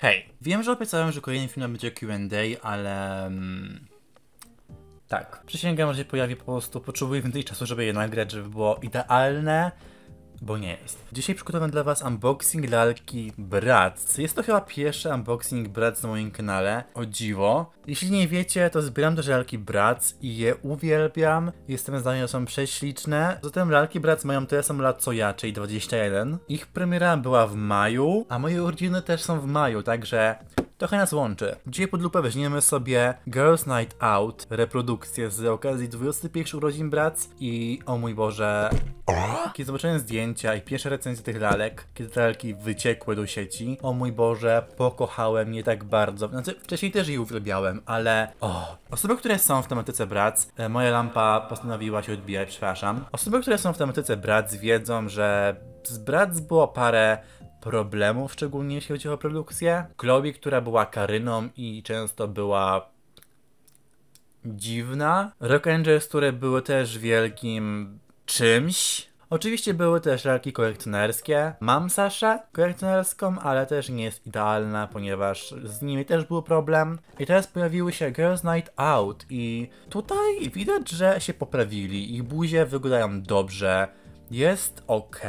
Hej, wiem, że obiecałem, że kolejny film będzie Q&A, ale... Mm, tak, przysięgam, że się pojawi po prostu, potrzebuję więcej czasu, żeby je nagrać, żeby było idealne bo nie jest. Dzisiaj przygotowałem dla Was unboxing lalki Bratz. Jest to chyba pierwszy unboxing Bratz na moim kanale, o dziwo. Jeśli nie wiecie, to zbieram też lalki Bratz i je uwielbiam. Jestem zdania, że są prześliczne. Zatem lalki Bratz mają tyle samo lat co ja, czyli 21. Ich premiera była w maju, a moje urodziny też są w maju, także trochę nas łączy. Dzisiaj pod lupę weźmiemy sobie Girls Night Out, reprodukcję z okazji 21 urodzin Brac i o mój Boże... Kiedy zobaczyłem zdjęcia i pierwsze recenzje tych lalek, kiedy te lalki wyciekły do sieci, o mój Boże, pokochałem je tak bardzo. Znaczy, wcześniej też je uwielbiałem, ale... Osoby, które są w tematyce Brac, e, moja lampa postanowiła się odbijać, przepraszam. Osoby, które są w tematyce Brac wiedzą, że z Brac było parę problemów, szczególnie jeśli chodzi o produkcję. Chloe, która była Karyną i często była dziwna. Rock Angels, które były też wielkim czymś. Oczywiście były też raki kolekcjonerskie. Mam Saszę kolekcjonerską, ale też nie jest idealna, ponieważ z nimi też był problem. I teraz pojawiły się Girls Night Out i tutaj widać, że się poprawili. Ich buzie wyglądają dobrze. Jest ok.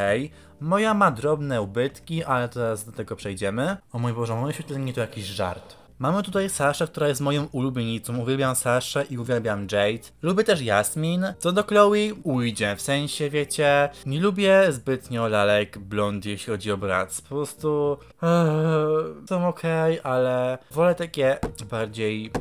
Moja ma drobne ubytki, ale teraz do tego przejdziemy. O mój Boże, mam oświetlenie to jakiś żart. Mamy tutaj Saszę, która jest moją ulubienicą. Uwielbiam Saszę i uwielbiam Jade. Lubię też Jasmin. Co do Chloe, ujdzie. W sensie, wiecie, nie lubię zbytnio lalek blond, jeśli chodzi o brat. Po prostu... Eee, są ok, ale wolę takie bardziej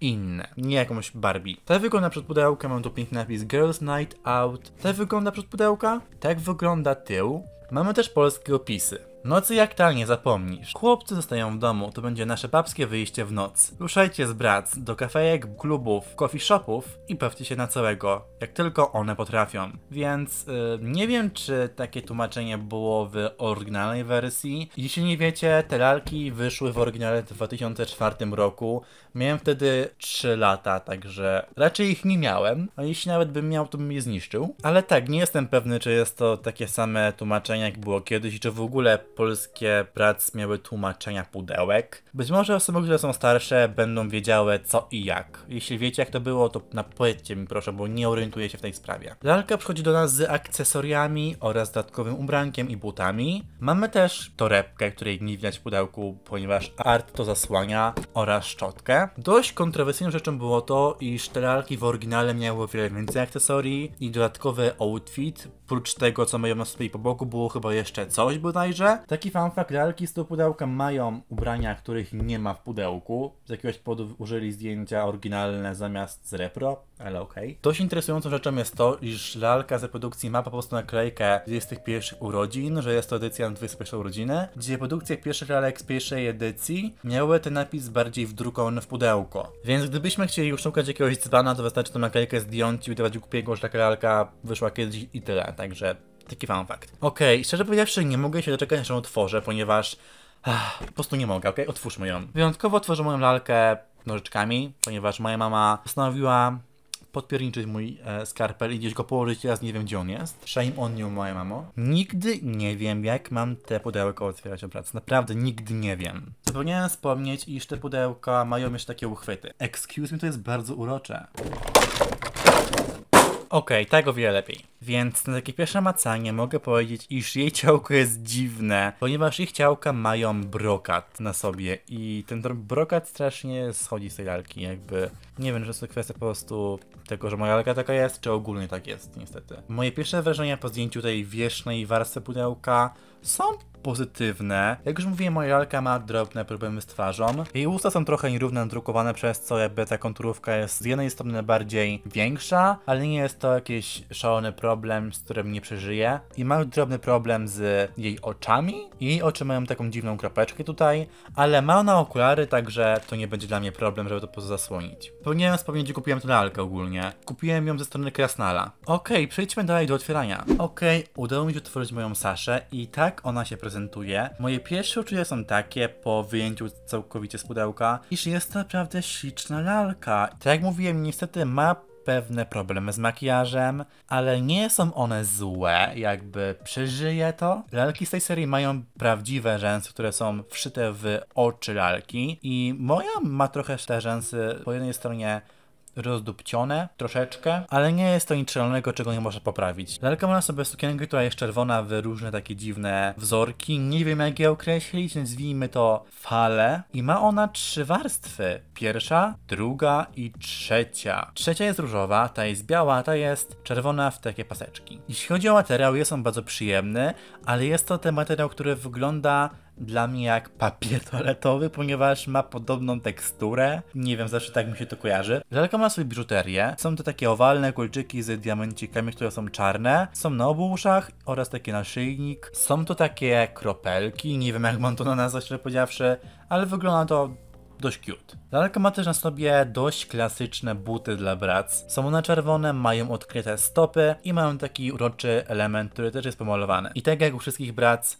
inne, nie jakąś Barbie. Tak wygląda przed pudełka, mam tu piękny napis Girls Night Out. Tak wygląda przed pudełka, tak wygląda tył. Mamy też polskie opisy. Nocy jak tal nie zapomnisz. Chłopcy zostają w domu, to będzie nasze babskie wyjście w noc. Ruszajcie z brat do kafejek, klubów, coffee shopów i bawcie się na całego, jak tylko one potrafią. Więc yy, nie wiem, czy takie tłumaczenie było w oryginalnej wersji. Jeśli nie wiecie, te lalki wyszły w oryginale w 2004 roku. Miałem wtedy 3 lata, także raczej ich nie miałem, a jeśli nawet bym miał, to bym je zniszczył. Ale tak, nie jestem pewny, czy jest to takie same tłumaczenie, jak było kiedyś, czy w ogóle polskie prac miały tłumaczenia pudełek. Być może osoby, które są starsze będą wiedziały co i jak. Jeśli wiecie jak to było, to napowiedzcie mi proszę, bo nie orientuję się w tej sprawie. Lalka przychodzi do nas z akcesoriami oraz dodatkowym ubrankiem i butami. Mamy też torebkę, której nie widać w pudełku, ponieważ art to zasłania oraz szczotkę. Dość kontrowersyjną rzeczą było to, iż te lalki w oryginale miały wiele więcej akcesorii i dodatkowy outfit, Prócz tego, co mają na sobie po boku, było chyba jeszcze coś bodajże. Taki fanfakt, lalki z tego pudełka mają ubrania, których nie ma w pudełku. Z jakiegoś powodu użyli zdjęcia oryginalne zamiast z repro ale okej. Okay. Dość interesującą rzeczą jest to, iż lalka z produkcji ma po prostu naklejkę 21 urodzin, że jest to edycja na 21 urodziny, gdzie produkcje pierwszych lalek z pierwszej edycji miały ten napis bardziej wdrukowany w pudełko. Więc gdybyśmy chcieli już szukać jakiegoś dzbana, to wystarczy tą naklejkę zdjąć i wydawać głupiego, że taka lalka wyszła kiedyś i tyle, także taki fun fakt. Okej, okay, szczerze powiedziawszy nie mogę się doczekać, aż ją otworzę, ponieważ ach, po prostu nie mogę, okej? Okay? Otwórzmy ją. Wyjątkowo otworzę moją lalkę nożyczkami, ponieważ moja mama postanowiła podpierniczyć mój e, skarpel i gdzieś go położyć, teraz nie wiem gdzie on jest. Shame on you, moja mamo. Nigdy nie wiem, jak mam te pudełka otwierać w pracy. Naprawdę nigdy nie wiem. Zapomniałem wspomnieć, iż te pudełka mają jeszcze takie uchwyty. Excuse me, to jest bardzo urocze. Okej, okay, tego wie lepiej. Więc na takie pierwsze macanie mogę powiedzieć, iż jej ciałko jest dziwne, ponieważ ich ciałka mają brokat na sobie i ten brokat strasznie schodzi z tej lalki, jakby nie wiem, że to jest kwestia po prostu tego, że moja lalka taka jest, czy ogólnie tak jest niestety. Moje pierwsze wrażenia po zdjęciu tej wierzchnej warstwy pudełka są pozytywne. Jak już mówiłem, moja lalka ma drobne problemy z twarzą. Jej usta są trochę nierówno drukowane, przez co jakby ta konturówka jest z jednej strony bardziej większa, ale nie jest to jakiś szalony problem, z którym nie przeżyje. I ma drobny problem z jej oczami. Jej oczy mają taką dziwną kropeczkę tutaj, ale ma ona okulary, także to nie będzie dla mnie problem, żeby to pozasłonić. Powinienem wspomnieć, że kupiłem tę lalkę ogólnie. Kupiłem ją ze strony Krasnala. Okej, okay, przejdźmy dalej do otwierania. Okej, okay, udało mi się otworzyć moją Saszę i tak jak ona się prezentuje. Moje pierwsze uczucia są takie, po wyjęciu całkowicie z pudełka, iż jest to naprawdę śliczna lalka. Tak jak mówiłem, niestety ma pewne problemy z makijażem, ale nie są one złe, jakby przeżyje to. Lalki z tej serii mają prawdziwe rzęsy, które są wszyte w oczy lalki i moja ma trochę te rzęsy po jednej stronie rozdupcione troszeczkę, ale nie jest to nic szalonego, czego nie można poprawić. Lalka ma na sobie sukienkę, która jest czerwona w różne takie dziwne wzorki. Nie wiem jak je określić, nazwijmy to fale. I ma ona trzy warstwy. Pierwsza, druga i trzecia. Trzecia jest różowa, ta jest biała, ta jest czerwona w takie paseczki. Jeśli chodzi o materiał, jest on bardzo przyjemny, ale jest to ten materiał, który wygląda dla mnie jak papier toaletowy, ponieważ ma podobną teksturę. Nie wiem, zawsze tak mi się to kojarzy. Daleko ma sobie biżuterię. Są to takie owalne kolczyki z diamencikami, które są czarne. Są na obu uszach oraz takie naszyjnik. Są to takie kropelki, nie wiem jak mam to na nazwę, szczerze powiedziawszy, ale wygląda to dość cute. Daleko ma też na sobie dość klasyczne buty dla brac. Są one czerwone, mają odkryte stopy i mają taki uroczy element, który też jest pomalowany. I tak jak u wszystkich brac,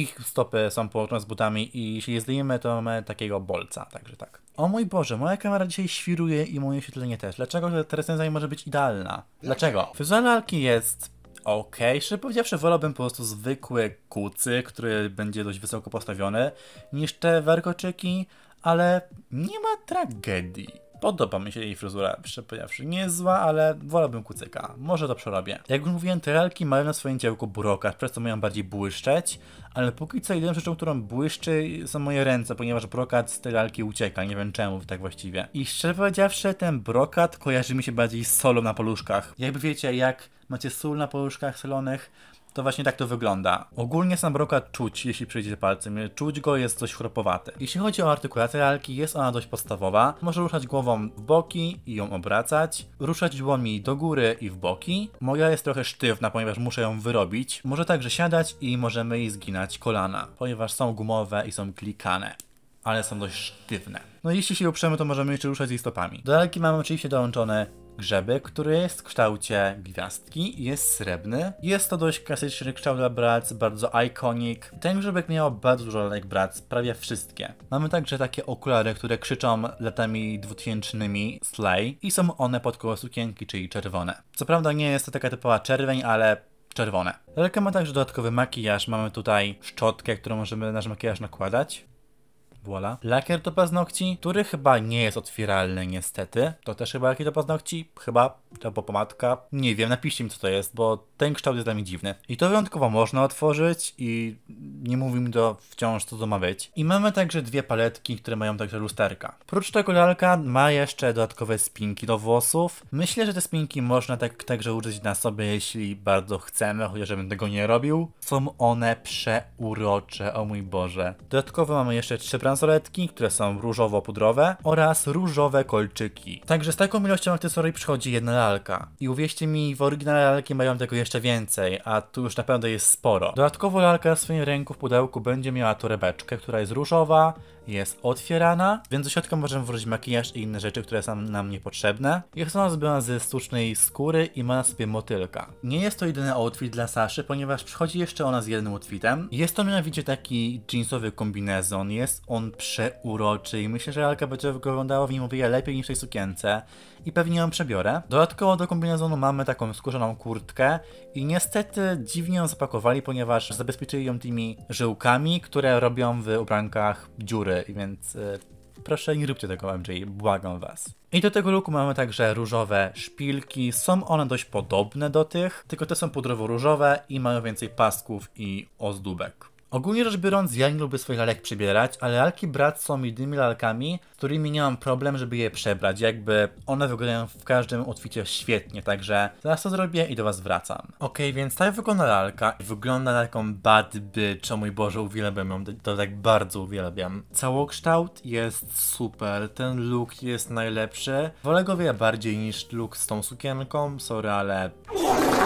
ich stopy są połączone z butami i jeśli je zdejmiemy, to mamy takiego bolca, także tak. O mój Boże, moja kamera dzisiaj świruje i moje oświetlenie też. Dlaczego ta recenzja nie może być idealna? Dlaczego? Fuzjonalarki jest okej, okay. szczerze powiedziawszy wolałbym po prostu zwykły kucy, który będzie dość wysoko postawiony, niż te warkoczyki, ale nie ma tragedii. Podoba mi się jej fryzura, szczerze powiedziawszy. Nie jest zła, ale wolałbym kucyka. Może to przerobię. Jak już mówiłem, te relki mają na swoim działku brokat, przez co mają bardziej błyszczeć, ale póki co jedyną rzeczą, którą błyszczy są moje ręce, ponieważ brokat z tej lalki ucieka. Nie wiem czemu tak właściwie. I szczerze powiedziawszy, ten brokat kojarzy mi się bardziej z solą na poluszkach. Jakby wiecie, jak macie sól na poluszkach solonych, to właśnie tak to wygląda. Ogólnie sam broka czuć, jeśli przejdzie palcem. Czuć go jest dość chropowate. Jeśli chodzi o artykulację lalki, jest ona dość podstawowa. Może ruszać głową w boki i ją obracać. Ruszać dłoni do góry i w boki. Moja jest trochę sztywna, ponieważ muszę ją wyrobić. Może także siadać i możemy jej zginać kolana, ponieważ są gumowe i są klikane ale są dość sztywne. No i jeśli się uprzemy, to możemy jeszcze ruszać jej stopami. Do lalki mamy oczywiście dołączone grzeby, który jest w kształcie gwiazdki, jest srebrny. Jest to dość klasyczny kształt dla brac, bardzo iconic. Ten grzebek miał bardzo dużo lalek brac, prawie wszystkie. Mamy także takie okulary, które krzyczą latami dwutysięcznymi Slay i są one pod koło sukienki, czyli czerwone. Co prawda nie jest to taka typowa czerwień, ale czerwone. Lelka ma także dodatkowy makijaż. Mamy tutaj szczotkę, którą możemy nasz makijaż nakładać voila. Lakier do paznokci, który chyba nie jest otwieralny niestety. To też chyba lakier do paznokci, chyba, albo pomadka. Nie wiem, napiszcie mi co to jest, bo ten kształt jest dla mnie dziwny. I to wyjątkowo można otworzyć i nie mówi mi to wciąż co to ma być. I mamy także dwie paletki, które mają także lusterka. Prócz tego lalka ma jeszcze dodatkowe spinki do włosów. Myślę, że te spinki można tak, także użyć na sobie, jeśli bardzo chcemy, chociaż bym tego nie robił. Są one przeurocze, o mój Boże. Dodatkowo mamy jeszcze trzy bramki bransoletki, które są różowo-pudrowe oraz różowe kolczyki. Także z taką ilością akcesorii przychodzi jedna lalka. I uwierzcie mi, w oryginale lalki mają tego jeszcze więcej, a tu już naprawdę jest sporo. Dodatkowo lalka w swoim ręku w pudełku będzie miała torebeczkę, która jest różowa, jest otwierana, więc do środka możemy wrócić makijaż i inne rzeczy, które są nam niepotrzebne. Jest ona zrobiona ze sztucznej skóry i ma na sobie motylka. Nie jest to jedyny outfit dla Saszy, ponieważ przychodzi jeszcze ona z jednym outfitem. Jest to mianowicie taki jeansowy kombinezon, jest on przeuroczy i myślę, że Alka będzie wyglądała w nim o wiele lepiej niż tej sukience i pewnie ją przebiorę. Dodatkowo do kombinezonu mamy taką skórzaną kurtkę i niestety dziwnie ją zapakowali, ponieważ zabezpieczyli ją tymi żyłkami, które robią w ubrankach dziury więc y, proszę nie róbcie tego MJ, błagam was. I do tego roku mamy także różowe szpilki, są one dość podobne do tych, tylko te są pudrowo-różowe i mają więcej pasków i ozdóbek. Ogólnie rzecz biorąc, ja nie lubię swoich lalek przybierać, ale lalki brat są jedynymi lalkami, z którymi nie mam problem, żeby je przebrać. Jakby one wyglądają w każdym outficie świetnie, także teraz to zrobię i do was wracam. Ok, więc tak wygląda lalka. Wygląda taką bad bitch, o mój Boże, uwielbiam ją, to tak bardzo uwielbiam. Całokształt jest super, ten look jest najlepszy. Wolę go wie bardziej niż look z tą sukienką, sorry, ale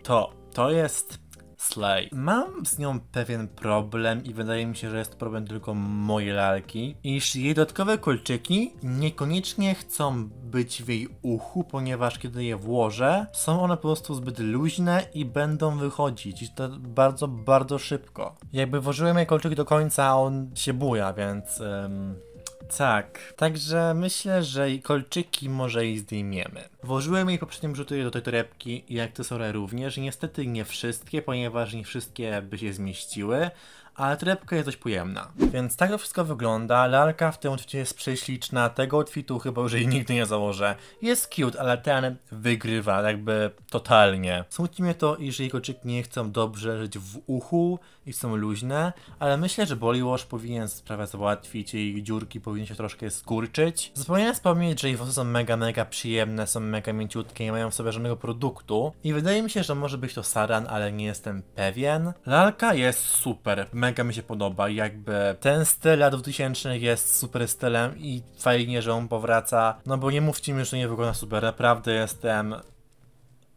to, to jest Slay. Mam z nią pewien problem i wydaje mi się, że jest to problem tylko mojej lalki, iż jej dodatkowe kolczyki niekoniecznie chcą być w jej uchu, ponieważ kiedy je włożę, są one po prostu zbyt luźne i będą wychodzić. I to bardzo, bardzo szybko. Jakby włożyłem jej kolczyki do końca, on się buja, więc... Ym tak, także myślę, że kolczyki może jej zdejmiemy. Włożyłem jej poprzednim rzuty do tej torebki, jak to również. Niestety nie wszystkie, ponieważ nie wszystkie by się zmieściły, ale torebka jest dość pojemna. Więc tak to wszystko wygląda. Lalka w tym odcinku jest prześliczna. Tego outfitu chyba już jej nigdy nie założę. Jest cute, ale ten wygrywa jakby totalnie. Smutni mnie to, iż jej koczyki nie chcą dobrze żyć w uchu i są luźne, ale myślę, że Bollywash powinien sprawę załatwić jej dziurki powinien się troszkę skurczyć. Zapomniałem wspomnieć, że jej włosy są mega, mega przyjemne, są mega mięciutkie, nie mają w sobie żadnego produktu i wydaje mi się, że może być to saran, ale nie jestem pewien. Lalka jest super, mega mega mi się podoba. Jakby ten styl lat 2000 jest super stylem i fajnie, że on powraca. No bo nie mówcie mi, że nie wygląda super. Naprawdę jestem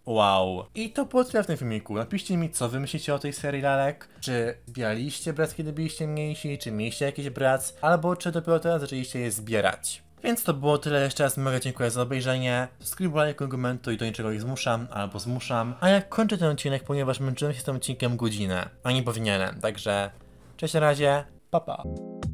Wow. I to było tyle w tym filmiku. Napiszcie mi, co wy myślicie o tej serii lalek. Czy zbieraliście brac, kiedy byliście mniejsi, czy mieliście jakieś brac, albo czy dopiero teraz zaczęliście je zbierać. Więc to było tyle, jeszcze raz mega dziękuję za obejrzenie, subskrybuj, like, komentuj, do niczego ich zmuszam, albo zmuszam, a ja kończę ten odcinek, ponieważ męczyłem się z tym odcinkiem godzinę, a nie powinienem, także cześć na razie, pa pa!